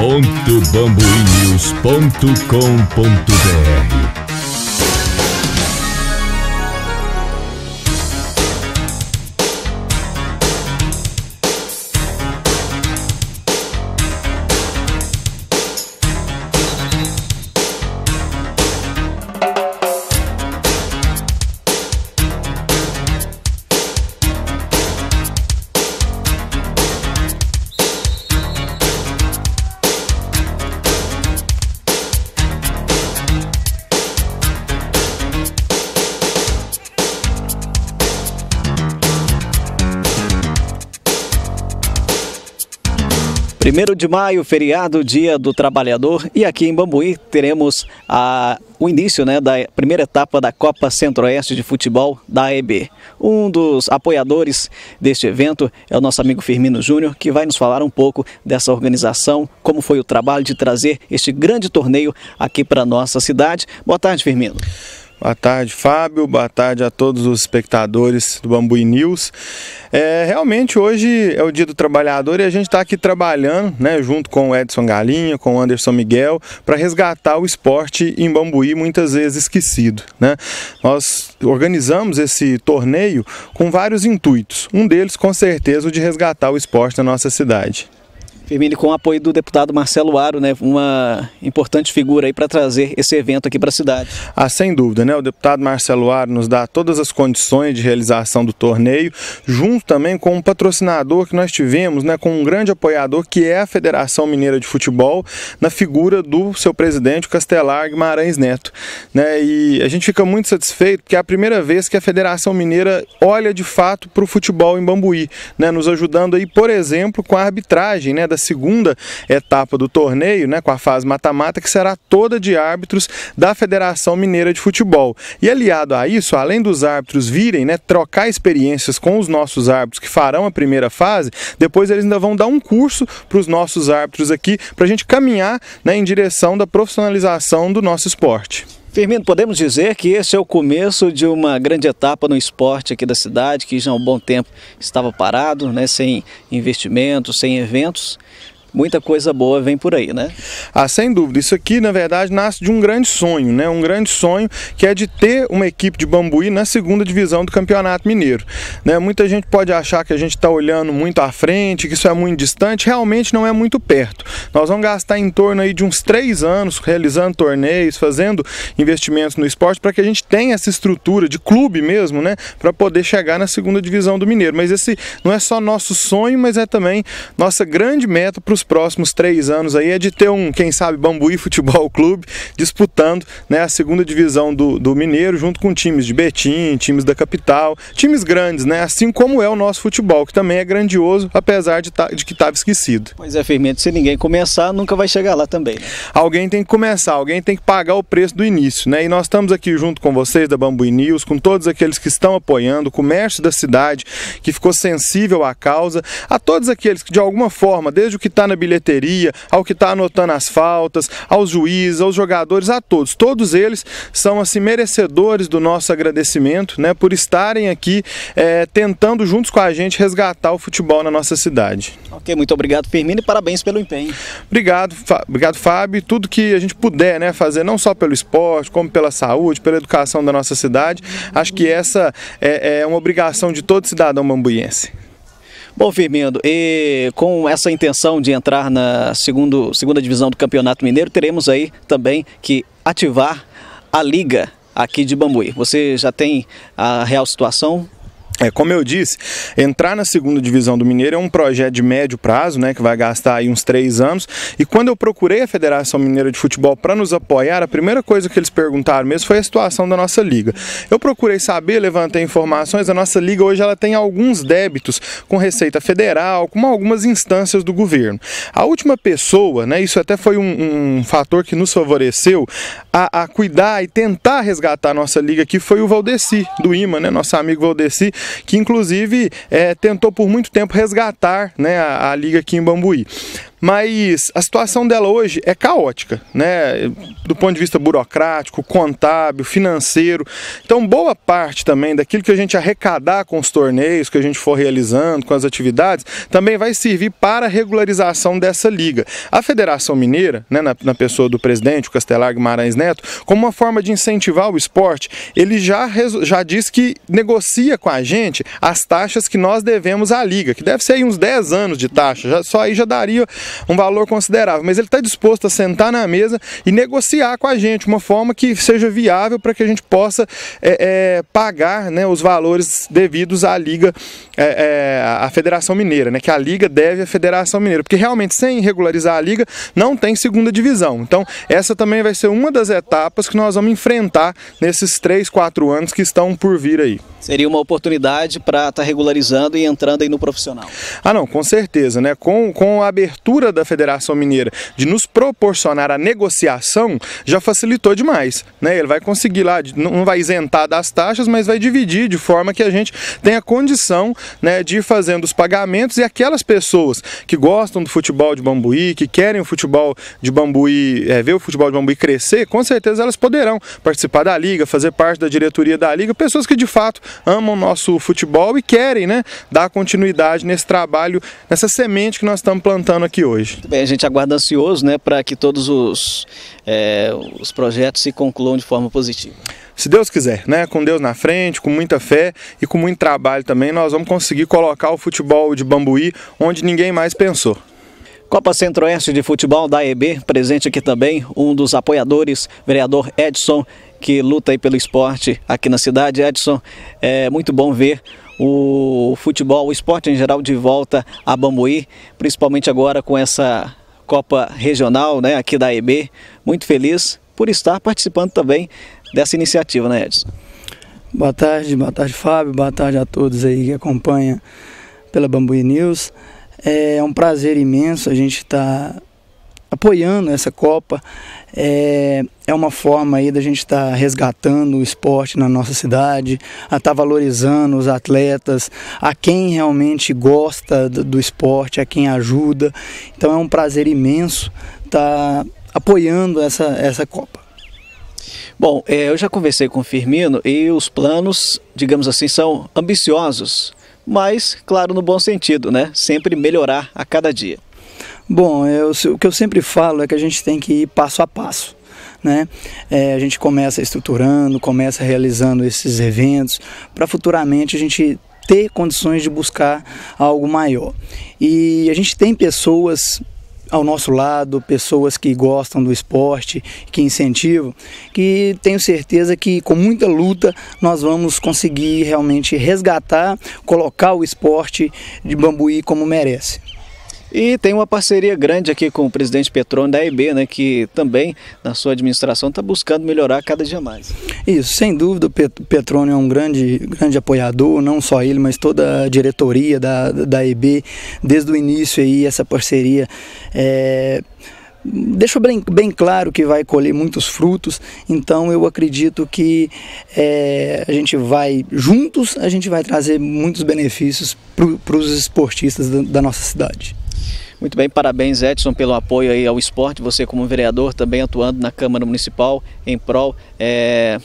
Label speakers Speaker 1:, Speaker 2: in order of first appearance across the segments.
Speaker 1: www.bambuinews.com.br
Speaker 2: 1 de maio, feriado, dia do trabalhador, e aqui em Bambuí teremos a, o início né, da primeira etapa da Copa Centro-Oeste de Futebol da EB. Um dos apoiadores deste evento é o nosso amigo Firmino Júnior, que vai nos falar um pouco dessa organização, como foi o trabalho de trazer este grande torneio aqui para a nossa cidade.
Speaker 1: Boa tarde, Firmino. Boa tarde, Fábio. Boa tarde a todos os espectadores do Bambuí News. É, realmente hoje é o Dia do Trabalhador e a gente está aqui trabalhando, né, junto com o Edson Galinha, com o Anderson Miguel, para resgatar o esporte em Bambuí, muitas vezes esquecido. Né? Nós organizamos esse torneio com vários intuitos. Um deles, com certeza, o de resgatar o esporte da nossa cidade.
Speaker 2: Firmini, com o apoio do deputado Marcelo Aro, né, uma importante figura aí para trazer esse evento
Speaker 1: aqui para a cidade. Ah, sem dúvida, né? O deputado Marcelo Aro nos dá todas as condições de realização do torneio, junto também com um patrocinador que nós tivemos, né, com um grande apoiador que é a Federação Mineira de Futebol, na figura do seu presidente, o Castelar Guimarães Neto, né? E a gente fica muito satisfeito porque é a primeira vez que a Federação Mineira olha de fato para o futebol em Bambuí, né, nos ajudando aí, por exemplo, com a arbitragem, né, da segunda etapa do torneio, né, com a fase mata-mata, que será toda de árbitros da Federação Mineira de Futebol. E aliado a isso, além dos árbitros virem, né, trocar experiências com os nossos árbitros que farão a primeira fase, depois eles ainda vão dar um curso para os nossos árbitros aqui, para a gente caminhar né, em direção da profissionalização do nosso esporte.
Speaker 2: Firmino, podemos dizer que esse é o começo de uma grande etapa no esporte aqui da cidade, que já há um bom tempo estava parado, né, sem investimentos, sem eventos
Speaker 1: muita coisa boa vem por aí, né? Ah, sem dúvida. Isso aqui, na verdade, nasce de um grande sonho, né? Um grande sonho que é de ter uma equipe de Bambuí na segunda divisão do Campeonato Mineiro. Né? Muita gente pode achar que a gente está olhando muito à frente, que isso é muito distante. Realmente não é muito perto. Nós vamos gastar em torno aí de uns três anos realizando torneios, fazendo investimentos no esporte para que a gente tenha essa estrutura de clube mesmo, né? Para poder chegar na segunda divisão do Mineiro. Mas esse não é só nosso sonho, mas é também nossa grande meta para o nos próximos três anos aí é de ter um, quem sabe, Bambuí Futebol Clube disputando né, a segunda divisão do, do Mineiro junto com times de Betim, times da capital, times grandes, né? Assim como é o nosso futebol, que também é grandioso, apesar de, tá, de que estava esquecido. Pois é, Firmino, se ninguém começar, nunca vai chegar lá também. Né? Alguém tem que começar, alguém tem que pagar o preço do início, né? E nós estamos aqui junto com vocês da Bambuí News, com todos aqueles que estão apoiando, o comércio da cidade que ficou sensível à causa, a todos aqueles que de alguma forma, desde o que está na bilheteria, ao que está anotando as faltas, aos juízes, aos jogadores, a todos. Todos eles são assim merecedores do nosso agradecimento, né, por estarem aqui é, tentando juntos com a gente resgatar o futebol na nossa cidade. Ok, muito obrigado, Firmino, e parabéns pelo empenho. Obrigado, Fá... obrigado, Fábio. Tudo que a gente puder, né, fazer não só pelo esporte, como pela saúde, pela educação da nossa cidade, acho que essa é, é uma obrigação de todo cidadão mambuiense. Bom, Firmino, e com essa intenção de
Speaker 2: entrar na segundo, segunda divisão do Campeonato Mineiro, teremos aí também que ativar a liga aqui de Bambuí. Você já tem a real situação é,
Speaker 1: como eu disse, entrar na segunda divisão do Mineiro é um projeto de médio prazo, né, que vai gastar aí uns três anos. E quando eu procurei a Federação Mineira de Futebol para nos apoiar, a primeira coisa que eles perguntaram mesmo foi a situação da nossa liga. Eu procurei saber, levantei informações. A nossa liga hoje ela tem alguns débitos com Receita Federal, com algumas instâncias do governo. A última pessoa, né, isso até foi um, um fator que nos favoreceu a, a, cuidar e tentar resgatar a nossa liga aqui foi o Valdeci do IMA, né, nosso amigo Valdeci que inclusive é, tentou por muito tempo resgatar né, a, a Liga aqui em Bambuí. Mas a situação dela hoje é caótica, né? Do ponto de vista burocrático, contábil, financeiro. Então, boa parte também daquilo que a gente arrecadar com os torneios que a gente for realizando, com as atividades, também vai servir para a regularização dessa liga. A Federação Mineira, né, na, na pessoa do presidente, o Castelar Guimarães Neto, como uma forma de incentivar o esporte, ele já, já diz que negocia com a gente as taxas que nós devemos à liga, que deve ser aí uns 10 anos de taxa, já, só aí já daria um valor considerável, mas ele está disposto a sentar na mesa e negociar com a gente uma forma que seja viável para que a gente possa é, é, pagar né, os valores devidos à Liga, é, é, à Federação Mineira, né, que a Liga deve à Federação Mineira, porque realmente sem regularizar a Liga não tem segunda divisão. Então, essa também vai ser uma das etapas que nós vamos enfrentar nesses 3, 4 anos que estão por vir aí.
Speaker 2: Seria uma oportunidade para estar tá regularizando e entrando aí no profissional.
Speaker 1: Ah, não, com certeza, né? Com, com a abertura da Federação Mineira de nos proporcionar a negociação já facilitou demais. Né? Ele vai conseguir lá, não vai isentar das taxas, mas vai dividir de forma que a gente tenha condição né, de ir fazendo os pagamentos e aquelas pessoas que gostam do futebol de Bambuí, que querem o futebol de Bambuí, é, ver o futebol de Bambuí crescer, com certeza elas poderão participar da liga, fazer parte da diretoria da liga, pessoas que de fato amam nosso futebol e querem né, dar continuidade nesse trabalho, nessa semente que nós estamos plantando aqui hoje hoje. bem,
Speaker 2: a gente aguarda ansioso né, para que todos os, é, os projetos se concluam
Speaker 1: de forma positiva. Se Deus quiser, né? Com Deus na frente, com muita fé e com muito trabalho também, nós vamos conseguir colocar o futebol de Bambuí onde ninguém mais pensou. Copa
Speaker 2: Centro-Oeste de Futebol da EB, presente aqui também, um dos apoiadores, vereador Edson, que luta aí pelo esporte aqui na cidade. Edson, é muito bom ver o futebol, o esporte em geral de volta a Bambuí, principalmente agora com essa Copa Regional né, aqui da EB. Muito feliz por estar participando também dessa iniciativa, né, Edson?
Speaker 3: Boa tarde, boa tarde, Fábio, boa tarde a todos aí que acompanham pela Bambuí News. É um prazer imenso a gente estar tá apoiando essa Copa. É, é uma forma aí da gente estar tá resgatando o esporte na nossa cidade, a estar tá valorizando os atletas, a quem realmente gosta do, do, esporte, a quem ajuda. Então é um prazer imenso estar tá apoiando essa, essa Copa.
Speaker 2: Bom, é, eu já conversei com o Firmino e os planos, digamos assim, são ambiciosos, mas, claro, no bom sentido, né? Sempre melhorar a cada dia.
Speaker 3: Bom, é, eu, o que eu sempre falo é que a gente tem que ir passo a passo. Né? É, a gente começa estruturando, começa realizando esses eventos, para futuramente a gente ter condições de buscar algo maior. E a gente tem pessoas ao nosso lado, pessoas que gostam do esporte, que incentivam, que tenho certeza que com muita luta nós vamos conseguir realmente resgatar, colocar o esporte de Bambuí como merece. E tem uma parceria
Speaker 2: grande aqui com o presidente Petrone da EB, né, que também na sua administração está buscando melhorar
Speaker 3: cada dia mais. Isso, sem dúvida o Petrone é um grande, grande apoiador, não só ele, mas toda a diretoria da, da EB, desde o início aí essa parceria é deixa bem, bem claro que vai colher muitos frutos, então eu acredito que é, a gente vai, juntos, a gente vai trazer muitos benefícios para os esportistas da, da nossa cidade.
Speaker 2: Muito bem, parabéns Edson pelo apoio aí ao esporte, você como vereador também atuando na Câmara Municipal em prol é,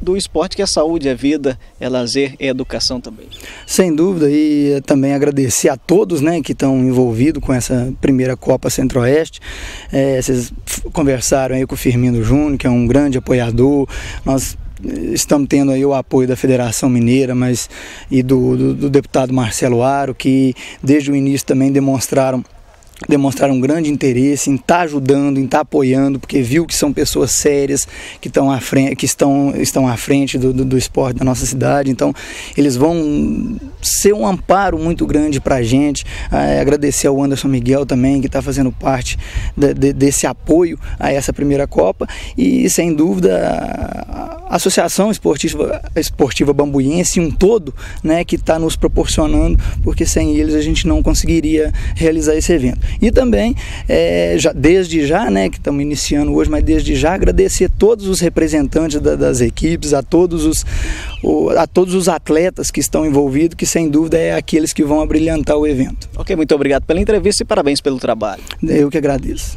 Speaker 2: do esporte que é saúde, é vida, é lazer, é educação também.
Speaker 3: Sem dúvida e também agradecer a todos né, que estão envolvidos com essa primeira Copa Centro-Oeste. É, vocês conversaram aí com o Firmino Júnior, que é um grande apoiador. Nós eh, estamos tendo aí o apoio da Federação Mineira mas, e do, do, do deputado Marcelo Aro, que desde o início também demonstraram demonstraram um grande interesse em estar tá ajudando, em estar tá apoiando, porque viu que são pessoas sérias que estão à frente, que estão, estão à frente do, do, do esporte da nossa cidade. Então, eles vão ser um amparo muito grande para a gente. Ah, é, agradecer ao Anderson Miguel também, que está fazendo parte de, de, desse apoio a essa primeira Copa. E, sem dúvida, a Associação Esportiva, Esportiva Bambuiense, um todo, né, que está nos proporcionando, porque sem eles a gente não conseguiria realizar esse evento. E também, é, já, desde já, né, que estamos iniciando hoje, mas desde já agradecer a todos os representantes da, das equipes, a todos, os, o, a todos os atletas que estão envolvidos, que sem dúvida é aqueles que vão abrilhantar o evento. Ok, muito obrigado pela entrevista e parabéns pelo trabalho. Eu que agradeço.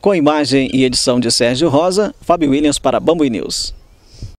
Speaker 2: Com imagem e edição de Sérgio Rosa, Fábio Williams para Bambu News.